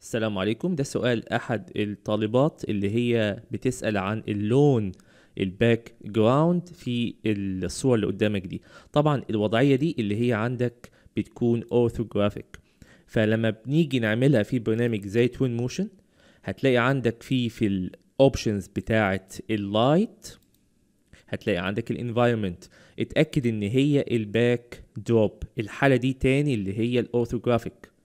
السلام عليكم ده سؤال احد الطالبات اللي هي بتسال عن اللون الباك جراوند في الصور اللي قدامك دي طبعا الوضعيه دي اللي هي عندك بتكون اورثوجرافيك فلما بنيجي نعملها في برنامج زي توين موشن هتلاقي عندك في في الاوبشنز بتاعه اللايت هتلاقي عندك الانفايرمنت اتاكد ان هي الباك دروب الحاله دي تاني اللي هي الاورثوجرافيك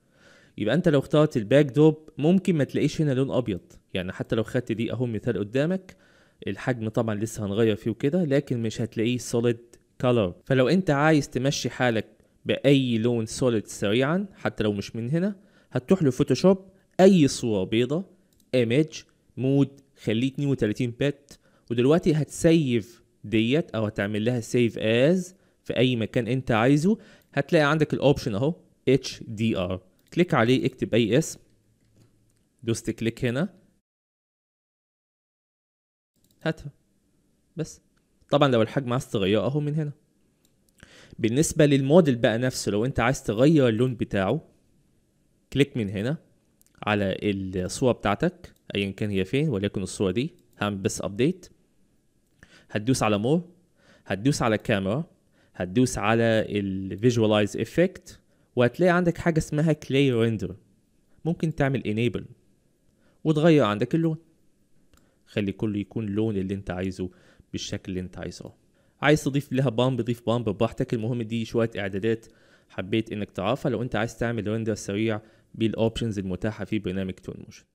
يبقى انت لو اخترت الباك دوب ممكن ما تلاقيش هنا لون ابيض يعني حتى لو خدت دي اهو مثال قدامك الحجم طبعا لسه هنغير فيه وكده لكن مش هتلاقيه سوليد كلر فلو انت عايز تمشي حالك باي لون سوليد سريعا حتى لو مش من هنا هتروح لفوتوشوب اي صوره بيضه ايمج مود خليه 32 بت ودلوقتي هتسيف ديت او هتعمل لها سيف از في اي مكان انت عايزه هتلاقي عندك الاوبشن اهو اتش دي ار كليك عليه اكتب اي اسم دوست كليك هنا هاتها بس طبعا لو الحجم عايز تغيره اهو من هنا بالنسبة للموديل بقى نفسه لو انت عايز تغير اللون بتاعه كليك من هنا على الصورة بتاعتك ايا كان هي فين وليكن الصورة دي هعمل بس ابديت هتدوس على مور هتدوس على كاميرا هتدوس على الفيجواليز افكت وهتلاقي عندك حاجة اسمها كلاي ريندر ممكن تعمل انيبل وتغير عندك اللون خلي كله يكون اللون اللي انت عايزه بالشكل اللي انت عايزه عايز تضيف لها بامب ضيف بامب براحتك المهم دي شوية اعدادات حبيت انك تعرفها لو انت عايز تعمل ريندر سريع بالاوبشنز المتاحة في برنامج تون موشن